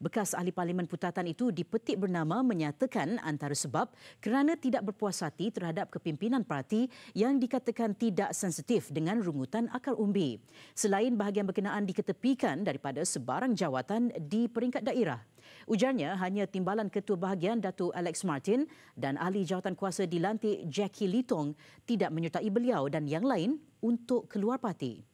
Bekas ahli parlimen putatan itu dipetik bernama menyatakan antara sebab kerana tidak berpuas hati terhadap kepimpinan parti yang dikatakan tidak sensitif dengan rungutan akar umbi. Selain bahagian berkenaan diketepikan daripada sebarang jawatan di peringkat daerah. Ujarnya hanya timbalan ketua bahagian Datu Alex Martin dan ahli jawatan kuasa dilantik Jackie Litong tidak menyertai beliau dan yang lain untuk keluar parti.